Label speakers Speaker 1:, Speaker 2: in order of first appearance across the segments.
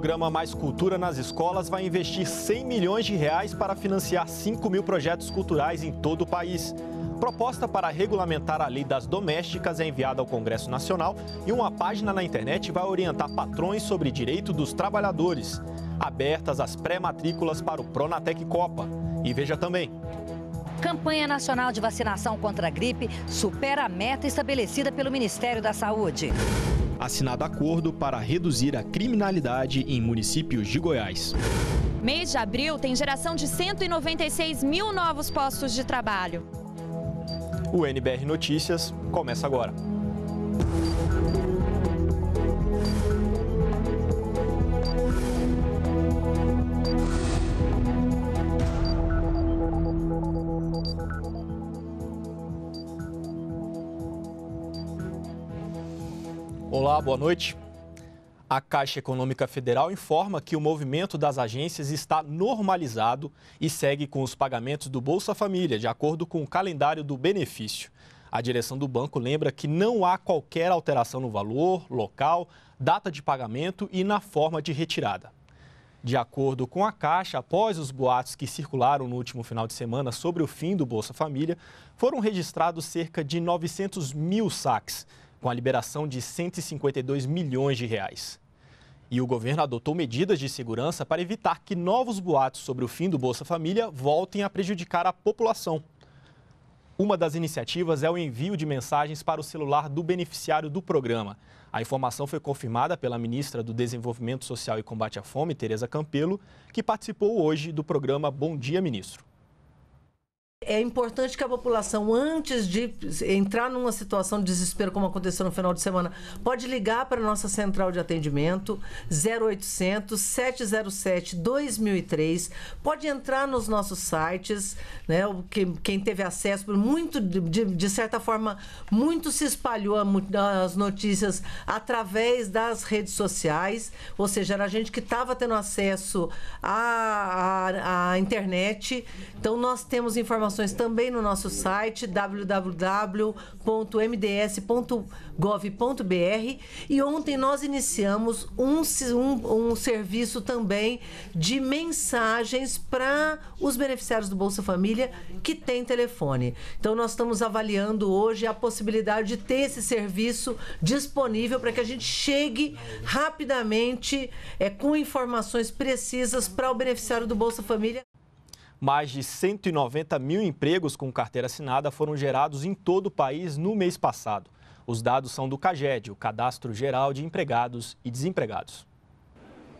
Speaker 1: programa Mais Cultura nas Escolas vai investir 100 milhões de reais para financiar 5 mil projetos culturais em todo o país. Proposta para regulamentar a lei das domésticas é enviada ao Congresso Nacional e uma página na internet vai orientar patrões sobre direito dos trabalhadores. Abertas as pré-matrículas para o Pronatec Copa. E veja também.
Speaker 2: Campanha Nacional de Vacinação contra a Gripe supera a meta estabelecida pelo Ministério da Saúde
Speaker 1: assinado acordo para reduzir a criminalidade em municípios de Goiás.
Speaker 2: Mês de abril tem geração
Speaker 3: de 196 mil novos postos de trabalho.
Speaker 1: O NBR Notícias começa agora. Olá, boa noite. A Caixa Econômica Federal informa que o movimento das agências está normalizado e segue com os pagamentos do Bolsa Família, de acordo com o calendário do benefício. A direção do banco lembra que não há qualquer alteração no valor, local, data de pagamento e na forma de retirada. De acordo com a Caixa, após os boatos que circularam no último final de semana sobre o fim do Bolsa Família, foram registrados cerca de 900 mil saques com a liberação de 152 milhões de reais. E o governo adotou medidas de segurança para evitar que novos boatos sobre o fim do Bolsa Família voltem a prejudicar a população. Uma das iniciativas é o envio de mensagens para o celular do beneficiário do programa. A informação foi confirmada pela ministra do Desenvolvimento Social e Combate à Fome, Tereza Campelo, que participou hoje do programa Bom Dia Ministro.
Speaker 4: É importante que a população, antes de entrar numa situação de desespero como aconteceu no final de semana, pode ligar para a nossa central de atendimento 0800 707 2003. Pode entrar nos nossos sites, né? Quem, quem teve acesso, muito de, de certa forma, muito se espalhou as notícias através das redes sociais, ou seja, era gente que estava tendo acesso à, à, à internet. Então nós temos informações informações também no nosso site www.mds.gov.br e ontem nós iniciamos um, um, um serviço também de mensagens para os beneficiários do Bolsa Família que tem telefone. Então nós estamos avaliando hoje a possibilidade de ter esse serviço disponível para que a gente chegue rapidamente é, com informações precisas para o beneficiário do Bolsa Família.
Speaker 1: Mais de 190 mil empregos com carteira assinada foram gerados em todo o país no mês passado. Os dados são do CAGED, o Cadastro Geral de Empregados e Desempregados.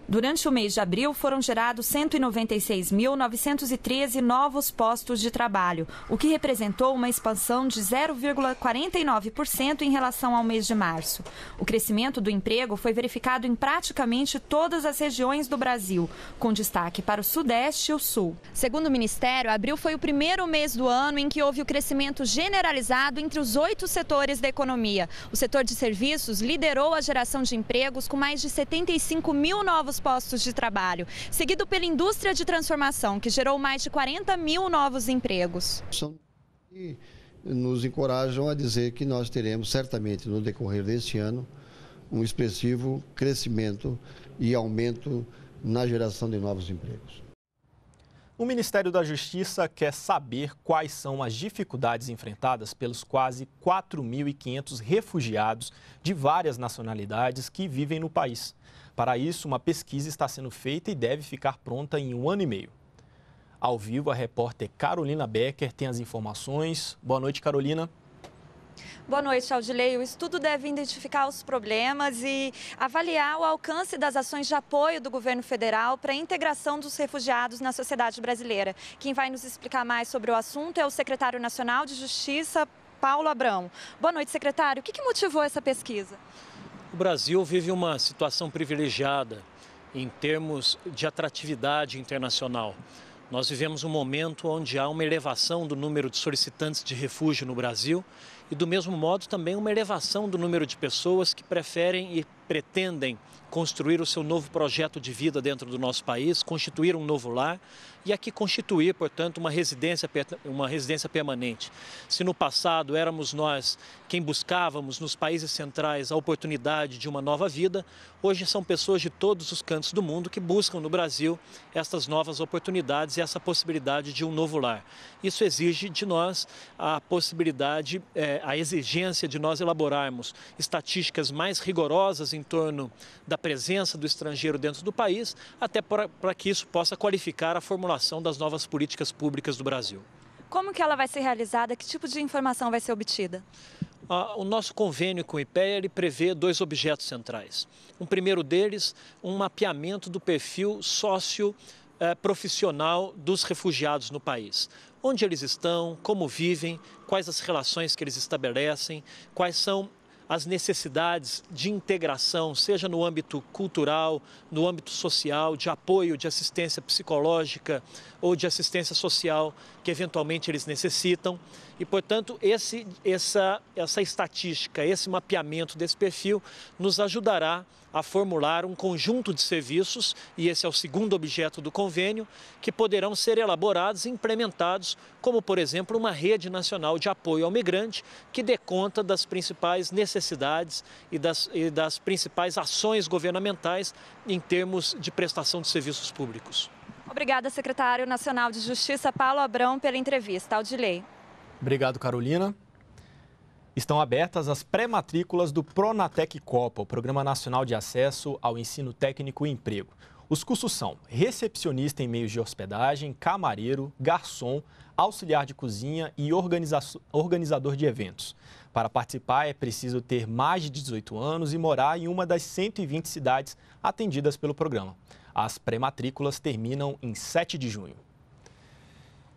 Speaker 3: Durante o mês de abril, foram gerados 196.913 novos postos de trabalho, o que representou uma expansão de 0,49% em relação ao mês de março. O crescimento do emprego foi verificado em praticamente todas as regiões do Brasil, com destaque para o Sudeste e o Sul. Segundo o Ministério, abril foi o primeiro mês do ano em que houve o crescimento generalizado entre os oito setores da economia. O setor de serviços liderou a geração de empregos com mais de 75 mil novos novos postos de trabalho, seguido pela indústria de transformação, que gerou mais de 40 mil novos empregos. São
Speaker 5: e nos encorajam a dizer que nós teremos certamente no decorrer deste ano um expressivo crescimento e aumento na geração de novos empregos.
Speaker 6: O
Speaker 1: Ministério da Justiça quer saber quais são as dificuldades enfrentadas pelos quase 4.500 refugiados de várias nacionalidades que vivem no país. Para isso, uma pesquisa está sendo feita e deve ficar pronta em um ano e meio. Ao vivo, a repórter Carolina Becker tem as informações. Boa noite, Carolina.
Speaker 3: Boa noite, Aldilei. O estudo deve identificar os problemas e avaliar o alcance das ações de apoio do governo federal para a integração dos refugiados na sociedade brasileira. Quem vai nos explicar mais sobre o assunto é o secretário nacional de Justiça, Paulo Abrão. Boa noite, secretário. O que, que motivou essa pesquisa?
Speaker 7: O Brasil vive uma situação privilegiada em termos de atratividade internacional. Nós vivemos um momento onde há uma elevação do número de solicitantes de refúgio no Brasil e, do mesmo modo, também uma elevação do número de pessoas que preferem e pretendem construir o seu novo projeto de vida dentro do nosso país, constituir um novo lar e aqui constituir, portanto, uma residência, uma residência permanente. Se no passado éramos nós quem buscávamos nos países centrais a oportunidade de uma nova vida, hoje são pessoas de todos os cantos do mundo que buscam no Brasil estas novas oportunidades e essa possibilidade de um novo lar. Isso exige de nós a possibilidade, eh, a exigência de nós elaborarmos estatísticas mais rigorosas em torno da da presença do estrangeiro dentro do país, até para que isso possa qualificar a formulação das novas políticas públicas do Brasil.
Speaker 3: Como que ela vai ser realizada? Que tipo de informação vai ser obtida?
Speaker 7: o nosso convênio com o IPEA ele prevê dois objetos centrais. Um primeiro deles, um mapeamento do perfil sócio eh, profissional dos refugiados no país. Onde eles estão, como vivem, quais as relações que eles estabelecem, quais são as necessidades de integração, seja no âmbito cultural, no âmbito social, de apoio, de assistência psicológica ou de assistência social que eventualmente eles necessitam. E, portanto, esse, essa, essa estatística, esse mapeamento desse perfil nos ajudará a formular um conjunto de serviços, e esse é o segundo objeto do convênio, que poderão ser elaborados e implementados, como, por exemplo, uma rede nacional de apoio ao migrante, que dê conta das principais necessidades e das, e das principais ações governamentais em termos de prestação de serviços públicos.
Speaker 3: Obrigada, secretário nacional de Justiça Paulo Abrão, pela entrevista. Ao de lei.
Speaker 1: Obrigado, Carolina. Estão abertas as pré-matrículas do Pronatec Copa, o Programa Nacional de Acesso ao Ensino Técnico e Emprego. Os cursos são recepcionista em meios de hospedagem, camareiro, garçom, auxiliar de cozinha e organiza organizador de eventos. Para participar, é preciso ter mais de 18 anos e morar em uma das 120 cidades atendidas pelo programa. As pré-matrículas terminam em 7 de junho.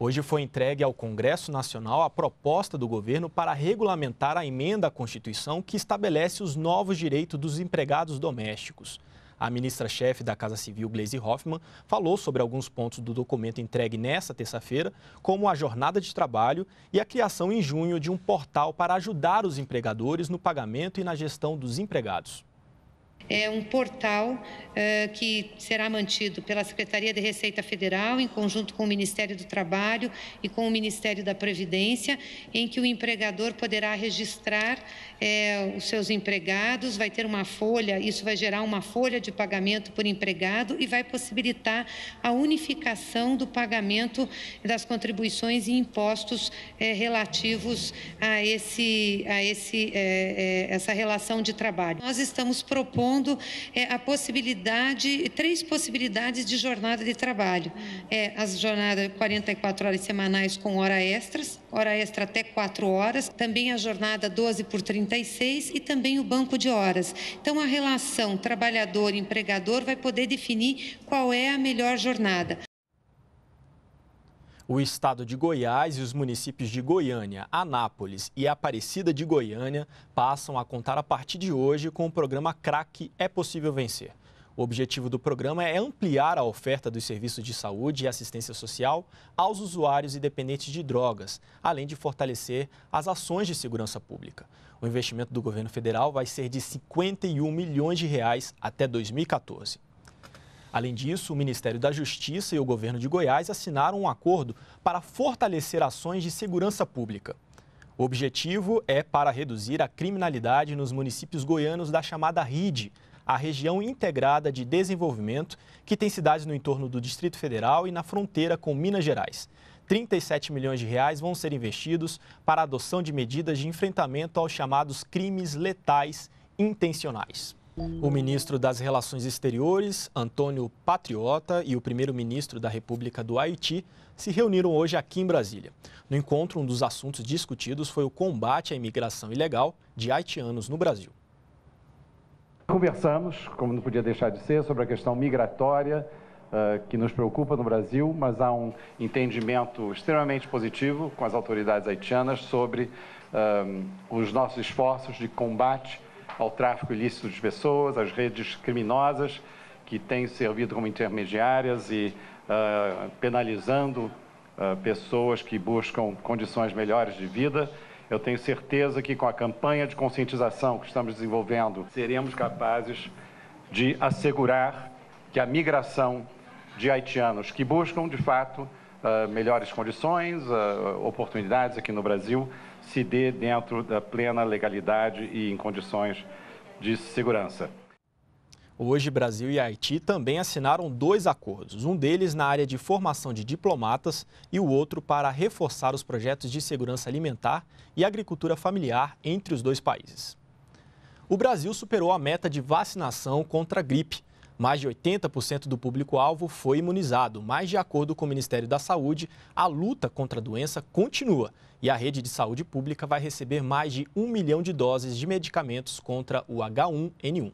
Speaker 1: Hoje foi entregue ao Congresso Nacional a proposta do governo para regulamentar a emenda à Constituição que estabelece os novos direitos dos empregados domésticos. A ministra-chefe da Casa Civil, Gleisi Hoffmann, falou sobre alguns pontos do documento entregue nesta terça-feira, como a jornada de trabalho e a criação em junho de um portal para ajudar os empregadores no pagamento e na gestão dos empregados
Speaker 2: é um portal uh, que será mantido pela Secretaria de Receita Federal, em conjunto com o Ministério do Trabalho e com o Ministério da Previdência, em que o empregador poderá registrar eh, os seus empregados, vai ter uma folha, isso vai gerar uma folha de pagamento por empregado e vai possibilitar a unificação do pagamento das contribuições e impostos eh, relativos a, esse, a esse, essa relação de trabalho. Nós estamos propondo propondo é, a possibilidade, três possibilidades de jornada de trabalho. Hum. É, as jornadas 44 horas semanais com hora extras, hora extra até 4 horas, também a jornada 12 por 36 e também o banco de horas. Então, a relação trabalhador-empregador vai poder definir qual é a melhor jornada.
Speaker 1: O estado de Goiás e os municípios de Goiânia, Anápolis e Aparecida de Goiânia passam a contar a partir de hoje com o programa Crac é possível vencer. O objetivo do programa é ampliar a oferta dos serviços de saúde e assistência social aos usuários e dependentes de drogas, além de fortalecer as ações de segurança pública. O investimento do governo federal vai ser de 51 milhões de reais até 2014. Além disso, o Ministério da Justiça e o governo de Goiás assinaram um acordo para fortalecer ações de segurança pública. O objetivo é para reduzir a criminalidade nos municípios goianos da chamada RIDE, a região integrada de desenvolvimento, que tem cidades no entorno do Distrito Federal e na fronteira com Minas Gerais. 37 milhões de reais vão ser investidos para a adoção de medidas de enfrentamento aos chamados crimes letais intencionais. O ministro das Relações Exteriores, Antônio Patriota, e o primeiro-ministro da República do Haiti se reuniram hoje aqui em Brasília. No encontro, um dos assuntos discutidos foi o combate à imigração ilegal de haitianos no Brasil.
Speaker 8: Conversamos, como não podia deixar de ser, sobre a questão migratória uh, que nos preocupa no Brasil, mas há um entendimento extremamente positivo com as autoridades haitianas sobre uh, os nossos esforços de combate ao tráfico ilícito de pessoas, às redes criminosas que têm servido como intermediárias e uh, penalizando uh, pessoas que buscam condições melhores de vida. Eu tenho certeza que com a campanha de conscientização que estamos desenvolvendo, seremos capazes de assegurar que a migração de haitianos que buscam, de fato, uh, melhores condições, oportunidades aqui no Brasil, se dê dentro da plena legalidade e em condições de segurança.
Speaker 1: Hoje, Brasil e Haiti também assinaram dois acordos, um deles na área de formação de diplomatas e o outro para reforçar os projetos de segurança alimentar e agricultura familiar entre os dois países. O Brasil superou a meta de vacinação contra a gripe, mais de 80% do público-alvo foi imunizado, mas, de acordo com o Ministério da Saúde, a luta contra a doença continua e a rede de saúde pública vai receber mais de um milhão de doses de medicamentos contra o H1N1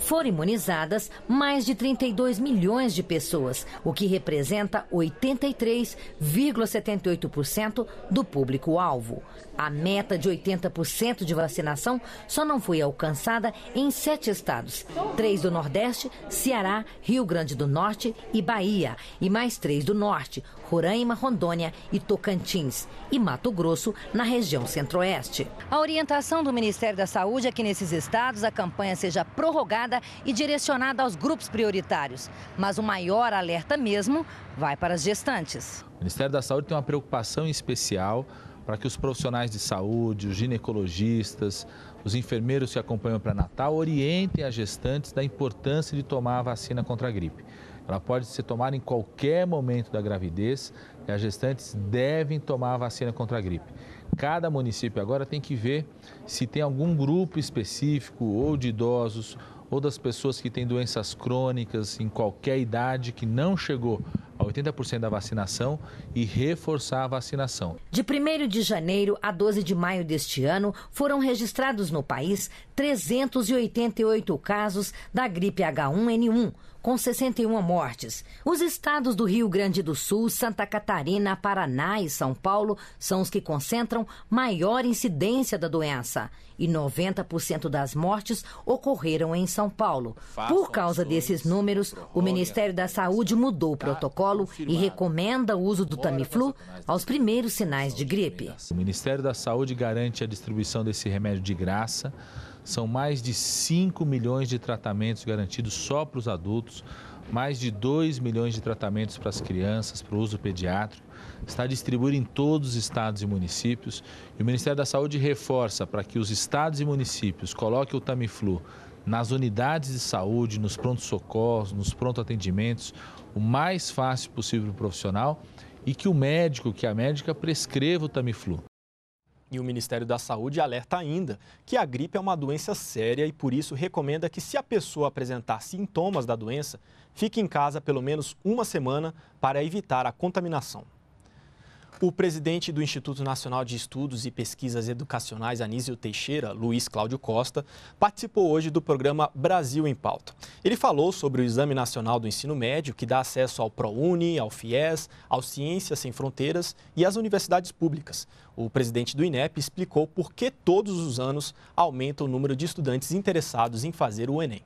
Speaker 2: foram imunizadas mais de 32 milhões de pessoas, o que representa 83,78% do público-alvo. A meta de 80% de vacinação só não foi alcançada em sete estados: três do Nordeste, Ceará, Rio Grande do Norte e Bahia, e mais três do Norte: Roraima, Rondônia e Tocantins, e Mato Grosso, na região Centro-Oeste. A orientação do Ministério da Saúde é que nesses estados a campanha seja prorrogada e direcionada aos grupos prioritários. Mas o maior alerta mesmo vai para as gestantes.
Speaker 6: O Ministério da Saúde tem uma preocupação especial para que os profissionais de saúde, os ginecologistas, os enfermeiros que acompanham para Natal orientem as gestantes da importância de tomar a vacina contra a gripe. Ela pode ser tomada em qualquer momento da gravidez e as gestantes devem tomar a vacina contra a gripe. Cada município agora tem que ver se tem algum grupo específico, ou de idosos, ou das pessoas que têm doenças crônicas em qualquer idade que não chegou a 80% da vacinação e reforçar a vacinação.
Speaker 2: De 1 de janeiro a 12 de maio deste ano, foram registrados no país 388 casos da gripe H1N1 com 61 mortes. Os estados do Rio Grande do Sul, Santa Catarina, Paraná e São Paulo são os que concentram maior incidência da doença. E 90% das mortes ocorreram em São Paulo. Por causa desses números, o Ministério da Saúde mudou o tá. protocolo protocolo e recomenda o uso do Tamiflu aos primeiros sinais de gripe.
Speaker 6: O Ministério da Saúde garante a distribuição desse remédio de graça. São mais de 5 milhões de tratamentos garantidos só para os adultos, mais de 2 milhões de tratamentos para as crianças, para o uso pediátrico. Está distribuído em todos os estados e municípios. E o Ministério da Saúde reforça para que os estados e municípios coloquem o Tamiflu nas unidades de saúde, nos pronto socorros nos pronto-atendimentos, o mais fácil possível para o profissional e que o médico, que a médica prescreva o Tamiflu.
Speaker 1: E o Ministério da Saúde alerta ainda que a gripe é uma doença séria e por isso recomenda que, se a pessoa apresentar sintomas da doença, fique em casa pelo menos uma semana para evitar a contaminação. O presidente do Instituto Nacional de Estudos e Pesquisas Educacionais, Anísio Teixeira, Luiz Cláudio Costa, participou hoje do programa Brasil em Pauta. Ele falou sobre o Exame Nacional do Ensino Médio, que dá acesso ao ProUni, ao FIES, ao Ciências Sem Fronteiras e às universidades públicas. O presidente do INEP explicou por que todos os anos aumenta o número de estudantes interessados em fazer o Enem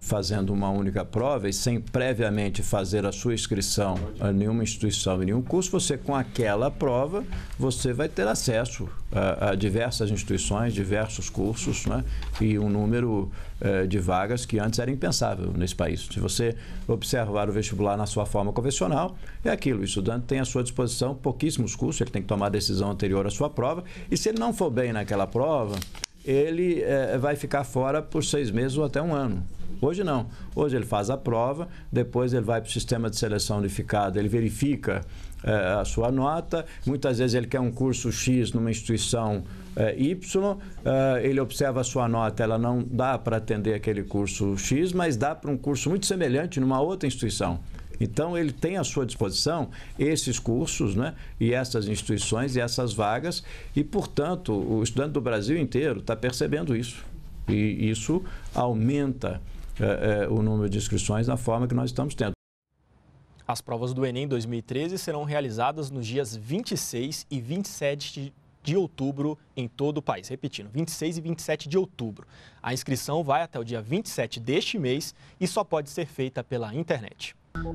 Speaker 9: fazendo uma única prova e sem previamente fazer a sua inscrição a nenhuma instituição e nenhum curso, você com aquela prova você vai ter acesso a, a diversas instituições, diversos cursos né? e um número eh, de vagas que antes era impensável nesse país. Se você observar o vestibular na sua forma convencional, é aquilo, o estudante tem à sua disposição pouquíssimos cursos, ele tem que tomar a decisão anterior à sua prova e se ele não for bem naquela prova, ele eh, vai ficar fora por seis meses ou até um ano. Hoje não. Hoje ele faz a prova, depois ele vai para o sistema de seleção unificado, ele verifica é, a sua nota. Muitas vezes ele quer um curso X numa instituição é, Y, é, ele observa a sua nota, ela não dá para atender aquele curso X, mas dá para um curso muito semelhante numa outra instituição. Então, ele tem à sua disposição esses cursos né, e essas instituições e essas vagas, e, portanto, o estudante do Brasil inteiro está percebendo isso. E isso aumenta é, é, o número de inscrições da forma que nós estamos tendo. As provas do
Speaker 1: Enem 2013 serão realizadas nos dias 26 e 27 de outubro em todo o país. Repetindo, 26 e 27 de outubro. A inscrição vai até o dia 27 deste mês e só pode ser feita pela internet.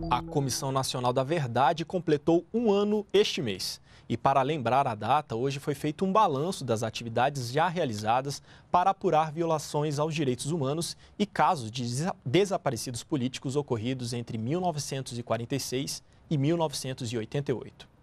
Speaker 7: A Comissão
Speaker 1: Nacional da Verdade completou um ano este mês. E para lembrar a data, hoje foi feito um balanço das atividades já realizadas para apurar violações aos direitos humanos e casos de desaparecidos políticos ocorridos entre 1946 e 1988.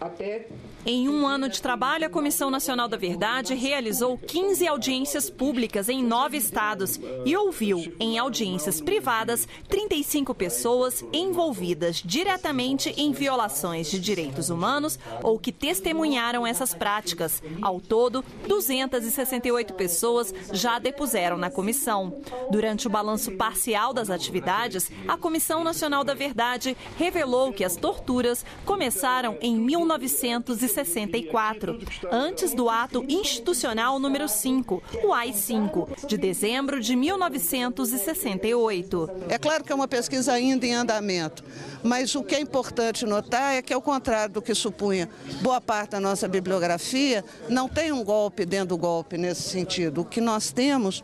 Speaker 10: Até... Em um ano de trabalho, a Comissão Nacional da Verdade realizou 15 audiências públicas em nove estados e ouviu, em audiências privadas, 35 pessoas envolvidas diretamente em violações de direitos humanos ou que testemunharam essas práticas. Ao todo, 268 pessoas já depuseram na comissão. Durante o balanço parcial das atividades, a Comissão Nacional da Verdade revelou que as torturas começaram em 1964, antes do ato institucional número 5, o AI-5, de dezembro de 1968. É claro que é uma pesquisa ainda em andamento, mas o que é
Speaker 4: importante notar é que, ao contrário do que supunha boa parte da nossa bibliografia, não tem um golpe dentro do golpe nesse sentido. O que nós temos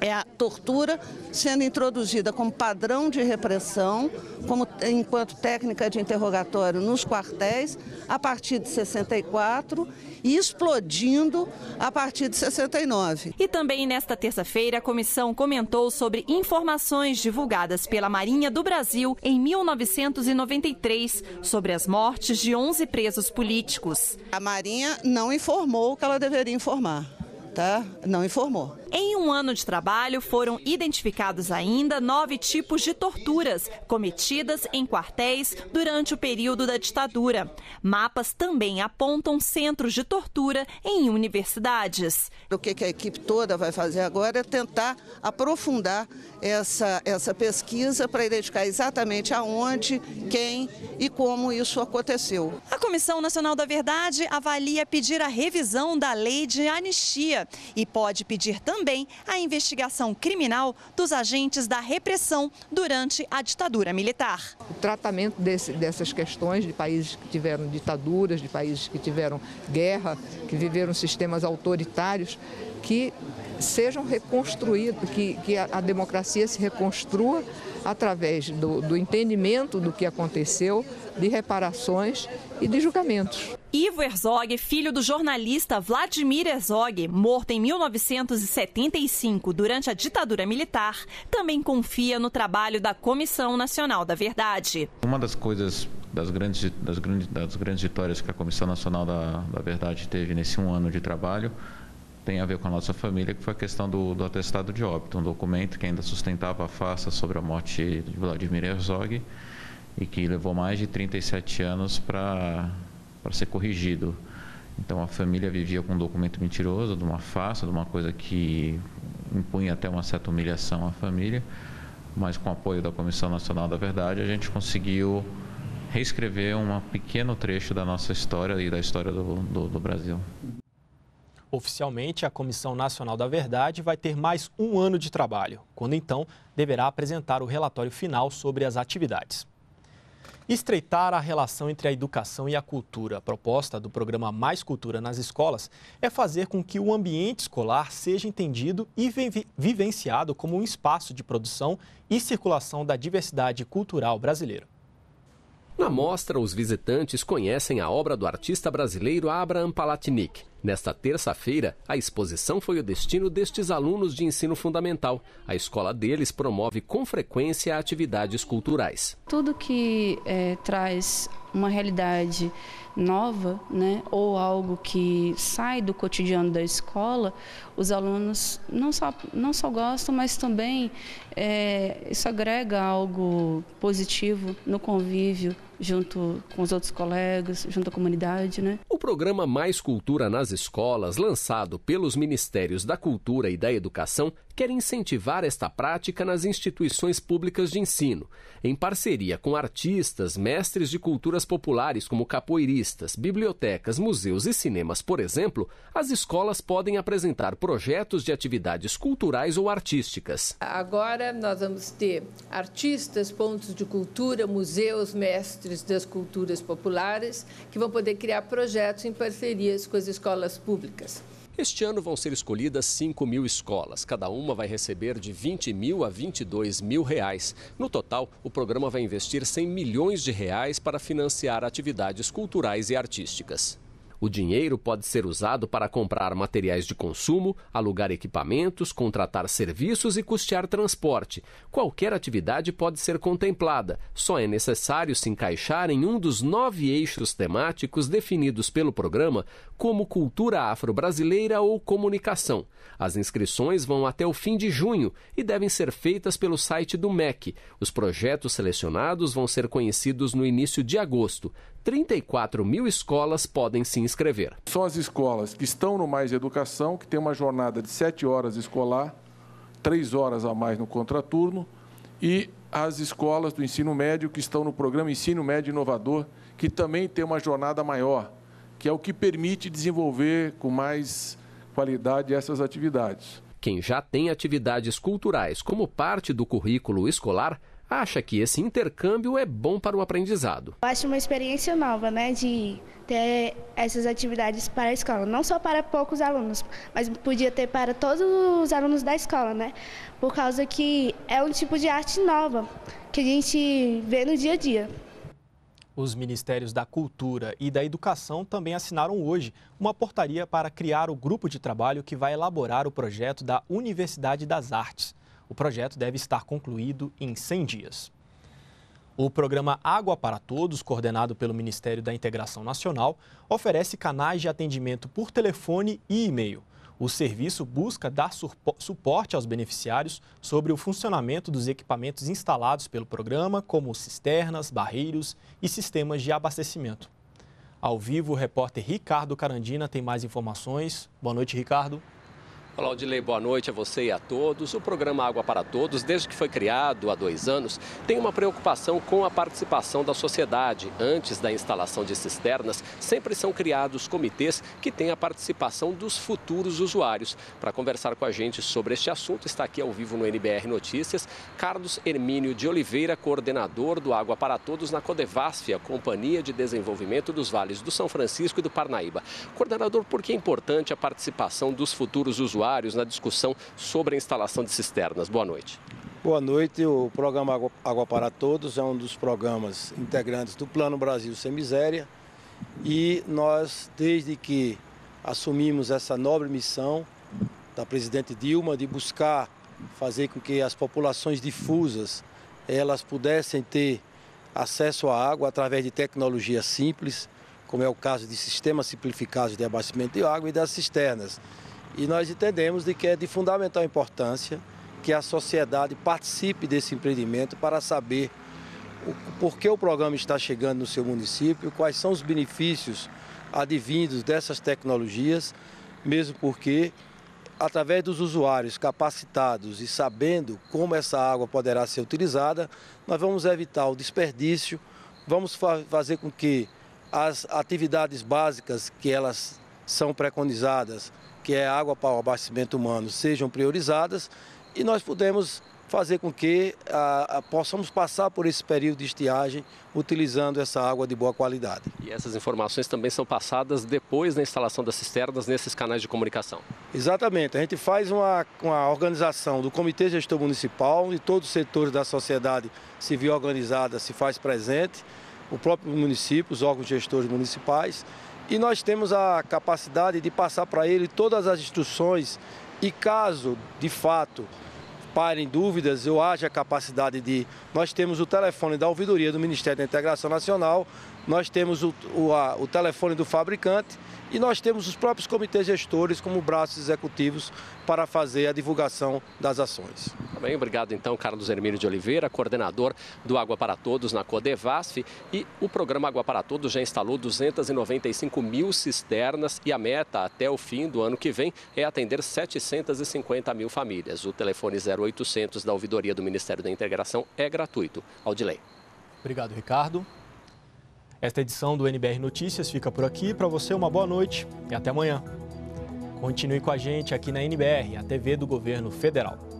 Speaker 4: é a tortura sendo introduzida como padrão de repressão, como enquanto técnica de interrogatório nos quartéis, a partir de 64 e
Speaker 10: explodindo a partir de 69. E também nesta terça-feira, a comissão comentou sobre informações divulgadas pela Marinha do Brasil em 1993 sobre as mortes de 11 presos políticos. A Marinha não informou o que ela deveria informar, tá? Não informou. Em um ano de trabalho, foram identificados ainda nove tipos de torturas cometidas em quartéis durante o período da ditadura. Mapas também apontam centros de tortura em universidades. O que a equipe toda vai fazer agora é tentar
Speaker 4: aprofundar essa, essa pesquisa para identificar exatamente aonde, quem
Speaker 10: e como isso aconteceu. A Comissão Nacional da Verdade avalia pedir a revisão da lei de anistia e pode pedir também também a investigação criminal dos agentes da repressão durante a ditadura militar. O tratamento desse,
Speaker 4: dessas questões de países que tiveram ditaduras, de países que tiveram guerra, que viveram sistemas autoritários, que sejam reconstruídos, que, que a, a, democracia se reconstrua através do, do entendimento do que aconteceu, de reparações e de julgamentos.
Speaker 10: Ivo Herzog, filho do jornalista Vladimir Herzog, morto em 1975 durante a ditadura militar, também confia no trabalho da Comissão Nacional da Verdade.
Speaker 6: Uma das coisas, das grandes, das grandes, das grandes vitórias que a Comissão Nacional da, da Verdade teve nesse um ano de trabalho tem a ver com a nossa família, que foi a questão do, do atestado de óbito, um documento que ainda sustentava a farsa sobre a morte de Vladimir Herzog e que levou mais de 37 anos para para ser corrigido. Então a família vivia com um documento mentiroso, de uma farsa, de uma coisa que impunha até uma certa humilhação à família, mas com o apoio da Comissão Nacional da Verdade a gente conseguiu reescrever um pequeno trecho da nossa história e da história do, do, do Brasil.
Speaker 1: Oficialmente, a Comissão Nacional da Verdade vai ter mais um ano de trabalho, quando então deverá apresentar o relatório final sobre as atividades. Estreitar a relação entre a educação e a cultura. A proposta do programa Mais Cultura nas escolas é fazer com que o ambiente escolar seja entendido e vivenciado como um espaço de produção e circulação da diversidade cultural brasileira.
Speaker 8: Na mostra, os visitantes conhecem a obra do artista brasileiro Abraham Palatnik, Nesta terça-feira, a exposição foi o destino destes alunos de ensino fundamental. A escola deles promove com frequência atividades culturais.
Speaker 4: Tudo que é, traz uma realidade nova, né, ou algo que sai do cotidiano da escola, os alunos não só, não só gostam, mas também é, isso agrega algo positivo no convívio junto com os outros colegas, junto à comunidade. Né?
Speaker 8: O programa Mais Cultura nas Escolas, lançado pelos Ministérios da Cultura e da Educação, quer incentivar esta prática nas instituições públicas de ensino, em parceria com artistas, mestres de culturas populares como capoeiristas, bibliotecas, museus e cinemas, por exemplo, as escolas podem apresentar projetos de atividades culturais ou artísticas.
Speaker 4: Agora nós vamos ter artistas, pontos de cultura, museus, mestres Mestres das Culturas Populares, que vão poder criar projetos em parcerias com as escolas
Speaker 8: públicas. Este ano vão ser escolhidas 5 mil escolas. Cada uma vai receber de 20 mil a 22 mil reais. No total, o programa vai investir 100 milhões de reais para financiar atividades culturais e artísticas. O dinheiro pode ser usado para comprar materiais de consumo, alugar equipamentos, contratar serviços e custear transporte. Qualquer atividade pode ser contemplada, só é necessário se encaixar em um dos nove eixos temáticos definidos pelo programa como cultura afro-brasileira ou comunicação. As inscrições vão até o fim de junho e devem ser feitas pelo site do MEC. Os projetos selecionados vão ser conhecidos no início de agosto. 34 mil escolas podem se inscrever.
Speaker 6: São as escolas que estão no Mais Educação, que tem uma jornada de 7 horas escolar, 3 horas a mais no contraturno, e as escolas do ensino médio que estão no programa Ensino Médio Inovador, que também tem uma jornada maior, que é o que permite desenvolver com mais qualidade essas atividades.
Speaker 8: Quem já tem atividades culturais como parte do currículo escolar acha que esse intercâmbio é bom para o aprendizado.
Speaker 2: Eu acho uma experiência nova, né, de ter essas atividades para a escola, não só para poucos alunos, mas podia ter para todos os alunos da escola, né? Por causa que é um tipo de arte nova que a gente vê no dia a dia.
Speaker 1: Os ministérios da Cultura e da Educação também assinaram hoje uma portaria para criar o grupo de trabalho que vai elaborar o projeto da Universidade das Artes. O projeto deve estar concluído em 100 dias. O programa Água para Todos, coordenado pelo Ministério da Integração Nacional, oferece canais de atendimento por telefone e e-mail. O serviço busca dar suporte aos beneficiários sobre o funcionamento dos equipamentos instalados pelo programa, como cisternas, barreiros e sistemas de abastecimento. Ao vivo, o repórter Ricardo Carandina tem mais informações. Boa noite, Ricardo.
Speaker 8: Claudilei, boa noite a você e a todos. O programa Água para Todos, desde que foi criado há dois anos, tem uma preocupação com a participação da sociedade. Antes da instalação de cisternas, sempre são criados comitês que têm a participação dos futuros usuários. Para conversar com a gente sobre este assunto, está aqui ao vivo no NBR Notícias Carlos Hermínio de Oliveira, coordenador do Água para Todos na Codevasf, a Companhia de Desenvolvimento dos Vales do São Francisco e do Parnaíba. Coordenador, por que é importante a participação dos futuros usuários? usuários na discussão sobre a instalação de cisternas. Boa noite.
Speaker 5: Boa noite. O programa Água, para Todos é um dos programas integrantes do Plano Brasil Sem Miséria. E nós, desde que assumimos essa nobre missão da presidente Dilma de buscar fazer com que as populações difusas elas pudessem ter acesso à água através de tecnologias simples, como é o caso de sistemas simplificados de abastecimento de água e das cisternas. E nós entendemos de que é de fundamental importância que a sociedade participe desse empreendimento para saber o, por que o programa está chegando no seu município, quais são os benefícios advindos dessas tecnologias, mesmo porque, através dos usuários capacitados e sabendo como essa água poderá ser utilizada, nós vamos evitar o desperdício, vamos fa fazer com que as atividades básicas que elas são preconizadas que é água para o abastecimento humano, sejam priorizadas e nós podemos fazer com que a, ah, a, ah, possamos passar por esse período de estiagem utilizando essa água de boa qualidade.
Speaker 8: E essas informações também são passadas depois da instalação das cisternas nesses canais de comunicação?
Speaker 5: Exatamente. A gente faz uma, uma organização do Comitê Gestor Municipal e todos os setores da sociedade civil organizada se faz presente, o próprio município, os órgãos gestores municipais e nós temos a capacidade de passar para ele todas as instruções e caso, de fato, parem dúvidas ou haja capacidade de. Nós temos o telefone da ouvidoria do Ministério da Integração Nacional, nós temos o, o, a, o telefone do fabricante e nós temos os próprios comitês gestores como braços executivos para fazer a divulgação das ações.
Speaker 8: Também tá obrigado então Carlos Hermílio de Oliveira, coordenador do Água para Todos na Codevasf e o programa Água para Todos já instalou 295 mil cisternas e a meta até o fim do ano que vem é atender 750 mil famílias. O telefone 0800 da ouvidoria do Ministério da Integração é gratuito. Aldilei.
Speaker 1: Obrigado, Ricardo. Esta edição do NBR Notícias fica por aqui. Para você, uma boa noite e até amanhã. Continue com a gente aqui na NBR, a TV do Governo Federal.